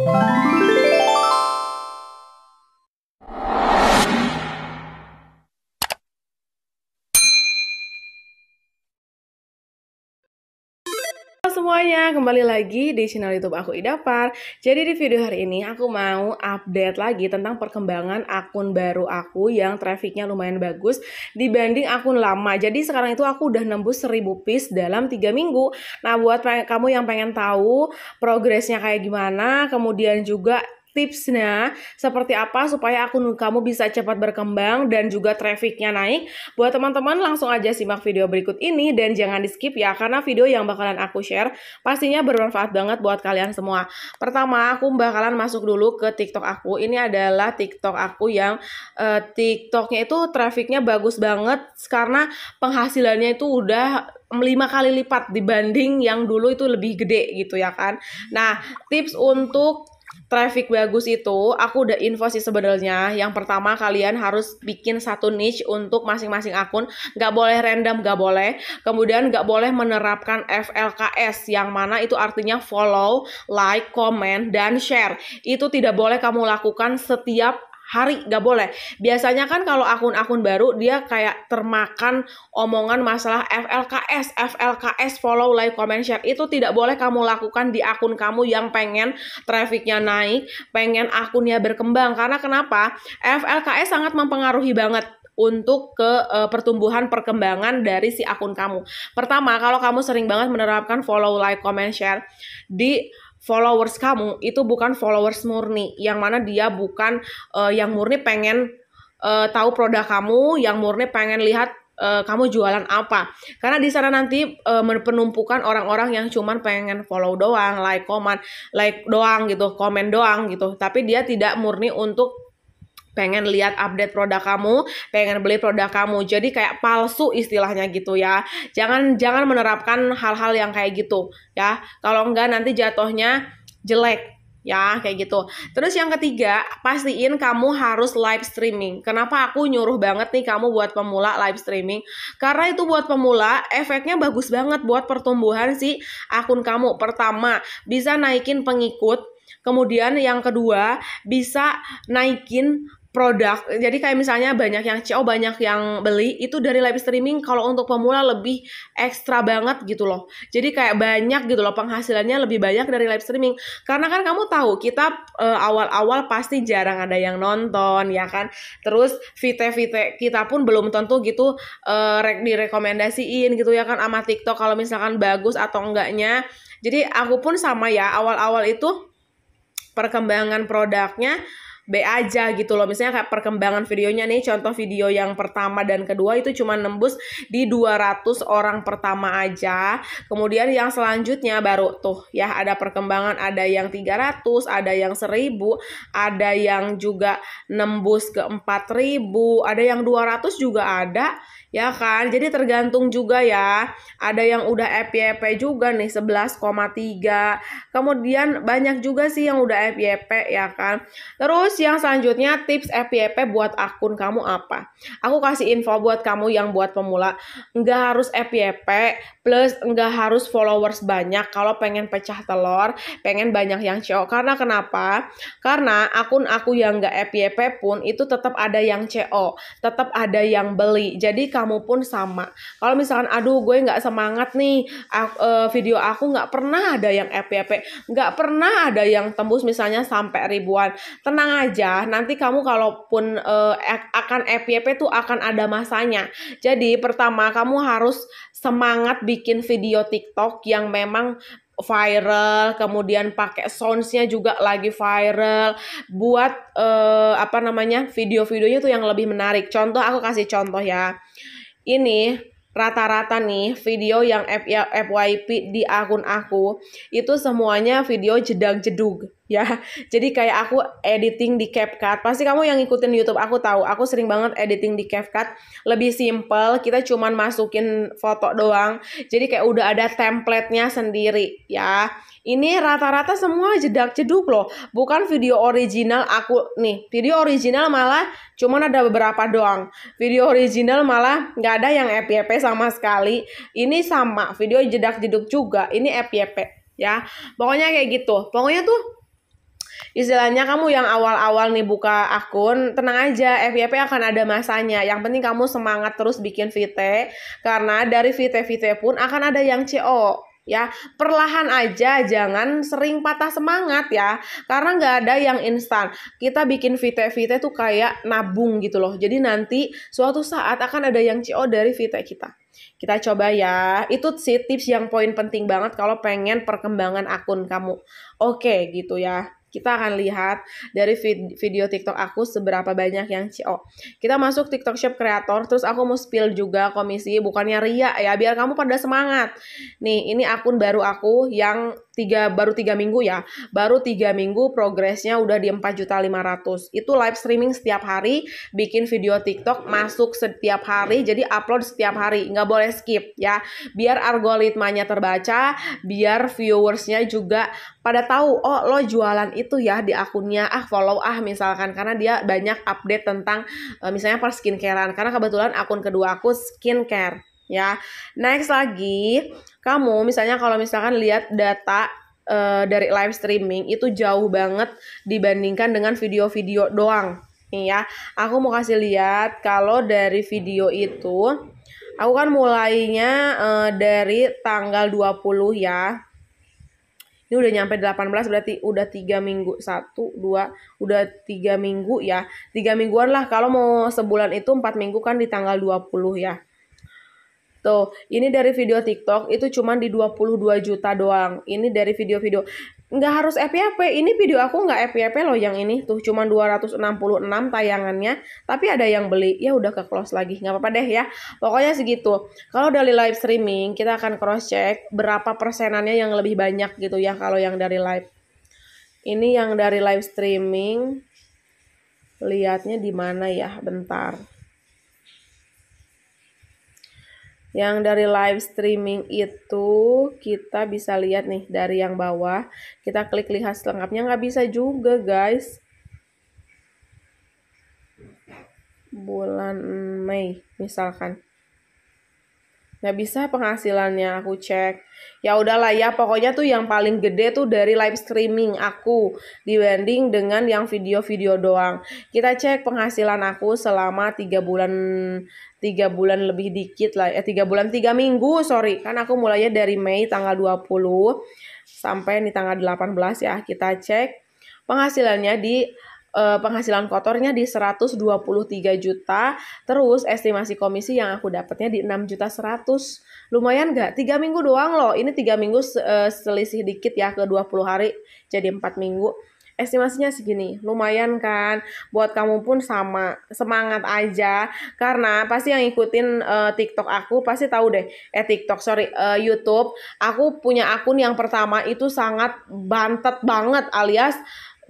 you semuanya, kembali lagi di channel YouTube aku Idapar. Jadi di video hari ini aku mau update lagi tentang perkembangan akun baru aku yang trafficnya lumayan bagus dibanding akun lama. Jadi sekarang itu aku udah nembus 1000 piece dalam 3 minggu. Nah, buat kamu yang pengen tahu progresnya kayak gimana, kemudian juga tipsnya seperti apa supaya akun kamu bisa cepat berkembang dan juga trafficnya naik. Buat teman-teman langsung aja simak video berikut ini dan jangan di skip ya karena video yang bakalan aku share pastinya bermanfaat banget buat kalian semua. Pertama aku bakalan masuk dulu ke TikTok aku. Ini adalah TikTok aku yang uh, TikToknya itu trafficnya bagus banget karena penghasilannya itu udah lima kali lipat dibanding yang dulu itu lebih gede gitu ya kan. Nah tips untuk traffic bagus itu aku udah info sih sebenarnya. Yang pertama kalian harus bikin satu niche untuk masing-masing akun. Gak boleh random, gak boleh. Kemudian gak boleh menerapkan FLKS yang mana itu artinya follow, like, comment, dan share. Itu tidak boleh kamu lakukan setiap hari nggak boleh biasanya kan kalau akun-akun baru dia kayak termakan omongan masalah FLKS FLKS follow like comment share itu tidak boleh kamu lakukan di akun kamu yang pengen trafficnya naik pengen akunnya berkembang karena kenapa FLKS sangat mempengaruhi banget untuk ke e, pertumbuhan perkembangan dari si akun kamu. Pertama, kalau kamu sering banget menerapkan follow, like, comment, share di followers kamu itu bukan followers murni, yang mana dia bukan uh, yang murni pengen uh, tahu produk kamu, yang murni pengen lihat uh, kamu jualan apa karena di sana nanti uh, penumpukan orang-orang yang cuman pengen follow doang like comment, like doang gitu komen doang gitu tapi dia tidak murni untuk pengen lihat update produk kamu, pengen beli produk kamu. Jadi kayak palsu istilahnya gitu ya. Jangan jangan menerapkan hal-hal yang kayak gitu ya. Kalau enggak nanti jatuhnya jelek ya kayak gitu. Terus yang ketiga, pastiin kamu harus live streaming. Kenapa aku nyuruh banget nih kamu buat pemula live streaming? Karena itu buat pemula efeknya bagus banget buat pertumbuhan si akun kamu. Pertama, bisa naikin pengikut Kemudian yang kedua bisa naikin produk. Jadi kayak misalnya banyak yang CO, banyak yang beli itu dari live streaming kalau untuk pemula lebih ekstra banget gitu loh. Jadi kayak banyak gitu loh penghasilannya lebih banyak dari live streaming. Karena kan kamu tahu kita awal eh, awal-awal pasti jarang ada yang nonton ya kan. Terus vite-vite kita pun belum tentu gitu uh, direkomendasiin gitu ya kan sama TikTok kalau misalkan bagus atau enggaknya. Jadi aku pun sama ya awal-awal itu perkembangan produknya B aja gitu loh. Misalnya kayak perkembangan videonya nih, contoh video yang pertama dan kedua itu cuma nembus di 200 orang pertama aja. Kemudian yang selanjutnya baru tuh ya ada perkembangan, ada yang 300, ada yang 1000, ada yang juga nembus ke 4000, ada yang 200 juga ada ya kan. Jadi tergantung juga ya. Ada yang udah FYP juga nih 11,3. Kemudian banyak juga sih yang udah FYP ya kan. Terus Terus yang selanjutnya tips FYP buat akun kamu apa? Aku kasih info buat kamu yang buat pemula, nggak harus FYP plus nggak harus followers banyak kalau pengen pecah telur, pengen banyak yang CO. Karena kenapa? Karena akun aku yang nggak FYP pun itu tetap ada yang CO, tetap ada yang beli. Jadi kamu pun sama. Kalau misalkan aduh gue nggak semangat nih eh, video aku nggak pernah ada yang FYP, nggak pernah ada yang tembus misalnya sampai ribuan. Tenang aja nanti kamu kalaupun uh, akan FYP tuh akan ada masanya. Jadi pertama kamu harus semangat bikin video TikTok yang memang viral, kemudian pakai soundsnya juga lagi viral, buat uh, apa namanya video-videonya tuh yang lebih menarik. Contoh aku kasih contoh ya, ini rata-rata nih video yang FYP di akun aku itu semuanya video jedag jedug ya jadi kayak aku editing di CapCut pasti kamu yang ngikutin YouTube aku tahu aku sering banget editing di CapCut lebih simple kita cuman masukin foto doang jadi kayak udah ada templatenya sendiri ya ini rata-rata semua jedak jeduk loh bukan video original aku nih video original malah cuman ada beberapa doang video original malah nggak ada yang FYP sama sekali ini sama video jedak jeduk juga ini FYP ya pokoknya kayak gitu pokoknya tuh istilahnya kamu yang awal-awal nih buka akun tenang aja FYP akan ada masanya yang penting kamu semangat terus bikin VT karena dari VT-VT pun akan ada yang CO ya perlahan aja jangan sering patah semangat ya karena nggak ada yang instan kita bikin vite-vite tuh kayak nabung gitu loh jadi nanti suatu saat akan ada yang CO dari vite kita kita coba ya itu sih tips yang poin penting banget kalau pengen perkembangan akun kamu oke gitu ya kita akan lihat dari vid video TikTok aku seberapa banyak yang CO. Oh, kita masuk TikTok Shop Creator, terus aku mau spill juga komisi, bukannya ria ya, biar kamu pada semangat. Nih, ini akun baru aku yang tiga baru tiga minggu ya baru tiga minggu progresnya udah di empat juta lima ratus itu live streaming setiap hari bikin video TikTok masuk setiap hari jadi upload setiap hari nggak boleh skip ya biar algoritmanya terbaca biar viewersnya juga pada tahu oh lo jualan itu ya di akunnya ah follow ah misalkan karena dia banyak update tentang eh, misalnya per skincarean karena kebetulan akun kedua aku skincare ya. Next lagi, kamu misalnya kalau misalkan lihat data uh, dari live streaming itu jauh banget dibandingkan dengan video-video doang. Nih ya, aku mau kasih lihat kalau dari video itu aku kan mulainya uh, dari tanggal 20 ya. Ini udah nyampe 18 berarti udah 3 minggu 1 2 udah 3 minggu ya. 3 mingguan lah kalau mau sebulan itu 4 minggu kan di tanggal 20 ya. Tuh, ini dari video TikTok itu cuma di 22 juta doang. Ini dari video-video nggak harus FYP. Ini video aku nggak FYP loh yang ini. Tuh, cuma 266 tayangannya. Tapi ada yang beli. Ya udah ke close lagi. nggak apa-apa deh ya. Pokoknya segitu. Kalau dari live streaming, kita akan cross-check berapa persenannya yang lebih banyak gitu ya. Kalau yang dari live. Ini yang dari live streaming. Lihatnya di mana ya? Bentar. yang dari live streaming itu kita bisa lihat nih dari yang bawah kita klik lihat selengkapnya nggak bisa juga guys bulan Mei misalkan nggak bisa penghasilannya aku cek ya udahlah ya pokoknya tuh yang paling gede tuh dari live streaming aku dibanding dengan yang video-video doang kita cek penghasilan aku selama tiga bulan tiga bulan lebih dikit lah ya eh, tiga bulan tiga minggu sorry kan aku mulainya dari Mei tanggal 20 sampai di tanggal 18 ya kita cek penghasilannya di uh, penghasilan kotornya di 123 juta, terus estimasi komisi yang aku dapatnya di 6 juta 100. Lumayan gak? 3 minggu doang loh. Ini 3 minggu uh, selisih dikit ya ke 20 hari jadi 4 minggu. Estimasinya segini, lumayan kan? Buat kamu pun sama, semangat aja. Karena pasti yang ikutin uh, eh, TikTok aku pasti tahu deh. Eh TikTok, sorry, uh, YouTube. Aku punya akun yang pertama itu sangat bantet banget alias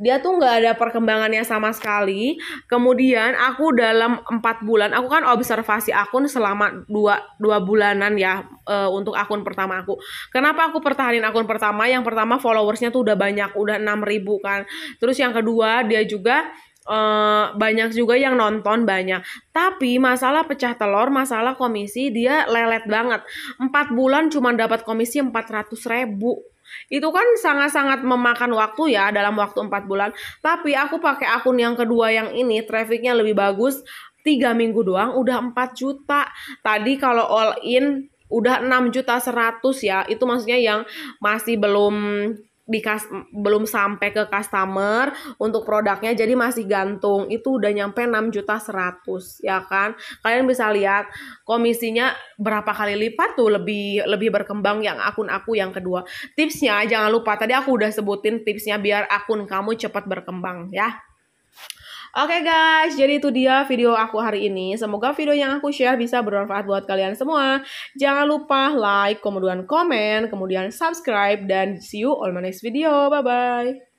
dia tuh nggak ada perkembangannya sama sekali. Kemudian aku dalam empat bulan, aku kan observasi akun selama dua dua bulanan ya e, untuk akun pertama aku. Kenapa aku pertahanin akun pertama? Yang pertama followersnya tuh udah banyak, udah enam ribu kan. Terus yang kedua dia juga Uh, banyak juga yang nonton banyak tapi masalah pecah telur masalah komisi dia lelet banget empat bulan cuma dapat komisi empat ratus ribu itu kan sangat-sangat memakan waktu ya dalam waktu 4 bulan. Tapi aku pakai akun yang kedua yang ini trafficnya lebih bagus. tiga minggu doang udah 4 juta. Tadi kalau all in udah 6 juta 100 ya. Itu maksudnya yang masih belum di kas belum sampai ke customer untuk produknya jadi masih gantung itu udah nyampe 6 juta 100 ya kan kalian bisa lihat komisinya berapa kali lipat tuh lebih lebih berkembang yang akun aku yang kedua tipsnya jangan lupa tadi aku udah sebutin tipsnya biar akun kamu cepat berkembang ya Oke okay guys, jadi itu dia video aku hari ini. Semoga video yang aku share bisa bermanfaat buat kalian semua. Jangan lupa like, kemudian komen, kemudian subscribe, dan see you on my next video. Bye-bye.